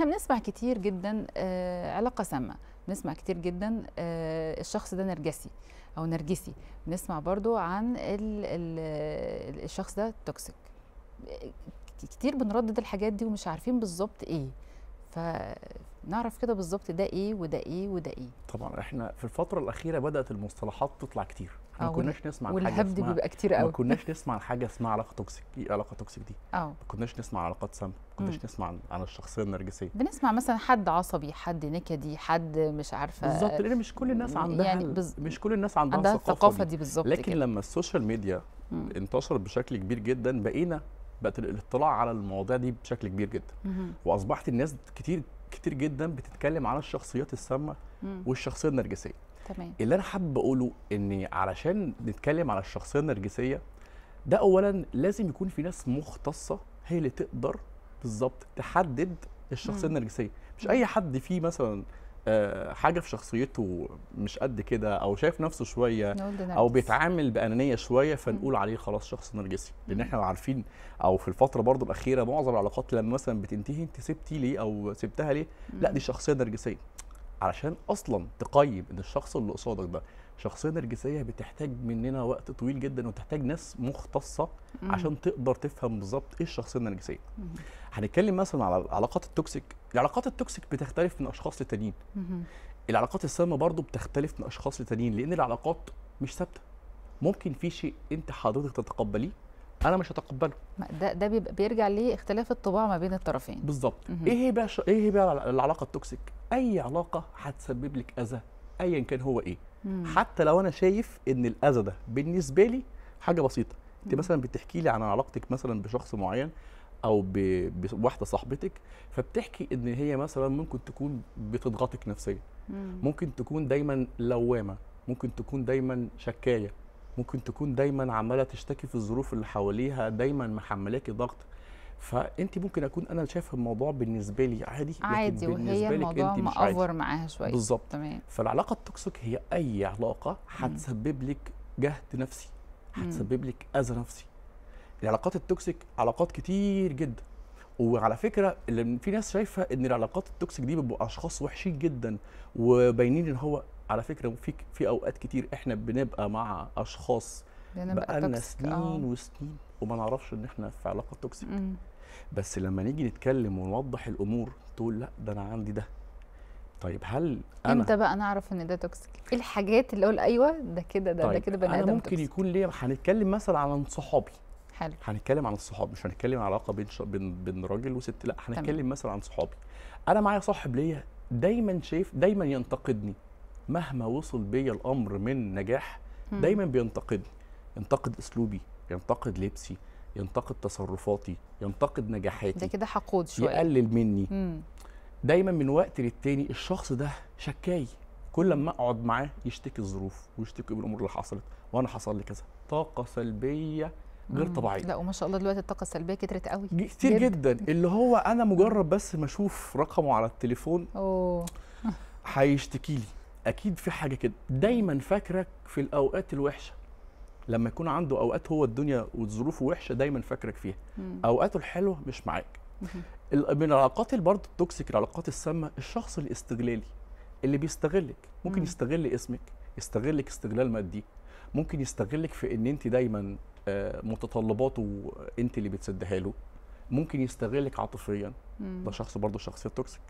احنا بنسمع كتير جدا آه، علاقه سامه بنسمع كتير جدا آه، الشخص ده نرجسي او نرجسي بنسمع برضو عن ال ال الشخص ده توكسيك كتير بنردد الحاجات دي ومش عارفين بالظبط ايه فنعرف كده بالظبط ده ايه وده ايه وده ايه طبعا احنا في الفتره الاخيره بدات المصطلحات تطلع كتير ما كناش نسمع والهبد حاجه اسمها بيبقى كتير قوي ما كناش نسمع حاجه اسمها علاقه توكسيك ايه علاقه توكسيك دي اه ما كناش نسمع علاقات سامه ما كناش نسمع عن الشخصيه النرجسيه بنسمع مثلا حد عصبي حد نكدي حد مش عارفه بالظبط لان مش كل الناس يعني عندها يعني بز... مش كل الناس عندها, عندها الثقافه دي, دي بالظبط لكن كده. لما السوشيال ميديا مم. انتشرت بشكل كبير جدا بقينا بقت الاطلاع على المواضيع دي بشكل كبير جدا مم. واصبحت الناس كتير كتير جدا بتتكلم على الشخصيات السامه والشخصيه النرجسيه تمام اللي انا حابب اقوله ان علشان نتكلم على الشخصيه النرجسيه ده اولا لازم يكون في ناس مختصه هي اللي تقدر بالظبط تحدد الشخصيه النرجسيه مش اي حد فيه مثلا آه، حاجه في شخصيته مش قد كده او شايف نفسه شويه او بيتعامل بانانيه شويه فنقول عليه خلاص شخص نرجسي لان احنا عارفين او في الفتره برضو الاخيره معظم العلاقات لما مثلا بتنتهي انت سبتي ليه او سبتها ليه لا دي شخصيه نرجسيه علشان اصلا تقيم ان الشخص اللي قصادك ده شخصيه نرجسيه بتحتاج مننا وقت طويل جدا وتحتاج ناس مختصه مم. عشان تقدر تفهم بالظبط ايه الشخصيه النرجسيه هنتكلم مثلا على العلاقات التوكسيك العلاقات التوكسيك بتختلف من اشخاص لتانيين العلاقات السامه برضو بتختلف من اشخاص لتانيين لان العلاقات مش ثابته ممكن في شيء انت حضرتك تتقبليه انا مش هتقبله ده ده بيرجع لاختلاف الطباع ما بين الطرفين بالظبط ايه هي بقى ايه هي بقى العلاقه التوكسيك اي علاقه هتسبب لك اذى ايا كان هو ايه مم. حتى لو انا شايف ان الاذى ده بالنسبه لي حاجه بسيطه انت مثلا بتحكي لي عن علاقتك مثلا بشخص معين او ب... بواحده صاحبتك فبتحكي ان هي مثلا ممكن تكون بتضغطك نفسيا ممكن تكون دايما لوامه ممكن تكون دايما شكايه ممكن تكون دايما عماله تشتكي في الظروف اللي حواليها دايما محملاكي ضغط فانت ممكن اكون انا شايف الموضوع بالنسبه لي عادي عادي وهي الموضوع مأفور معاها شويه بالظبط تمام فالعلاقه التوكسيك هي اي علاقه هتسبب لك جهد نفسي هتسبب لك اذى نفسي العلاقات التوكسيك علاقات كتير جدا وعلى فكره اللي في ناس شايفه ان العلاقات التوكسيك دي بيبقوا اشخاص وحشين جدا وباينين ان هو على فكره في في اوقات كتير احنا بنبقى مع اشخاص بقى لنا سنين أوه. وسنين وما نعرفش ان احنا في علاقه توكسيك بس لما نيجي نتكلم ونوضح الامور تقول لا ده انا عندي ده طيب هل انا امتى بقى نعرف ان ده توكسيك؟ ايه الحاجات اللي اقول ايوه ده كده ده, طيب ده كده بني ادم ممكن توكسيك. يكون ليه هنتكلم مثلا عن صحابي حلو هنتكلم عن الصحاب مش هنتكلم عن علاقه بين ش... بين بين راجل وست لا هنتكلم تمام. مثلا عن صحابي انا معايا صاحب ليا دايما شايف دايما ينتقدني مهما وصل بيا الامر من نجاح دايما بينتقدني ينتقد اسلوبي ينتقد لبسي ينتقد تصرفاتي ينتقد نجاحاتي ده كده حقود شويه يقلل مني مم. دايما من وقت للتاني الشخص ده شكاي كل ما اقعد معاه يشتكي الظروف ويشتكي بالامور اللي حصلت وانا حصل لي كذا طاقه سلبيه غير طبيعيه لا وما شاء الله دلوقتي الطاقه السلبيه كترت قوي كتير جدا اللي هو انا مجرد بس ما اشوف رقمه على التليفون اوه هيشتكي لي اكيد في حاجه كده دايما فاكرك في الاوقات الوحشه لما يكون عنده اوقات هو الدنيا وظروفه وحشه دايما فاكرك فيها مم. اوقاته الحلوه مش معاك من العلاقات اللي برضه التوكسيك العلاقات السامه الشخص الاستغلالي اللي بيستغلك ممكن مم. يستغل اسمك يستغلك استغلال مادي ممكن يستغلك في ان انت دايما متطلباته انت اللي بتسدها له ممكن يستغلك عاطفيا ده شخص برضه شخصيه توكسيك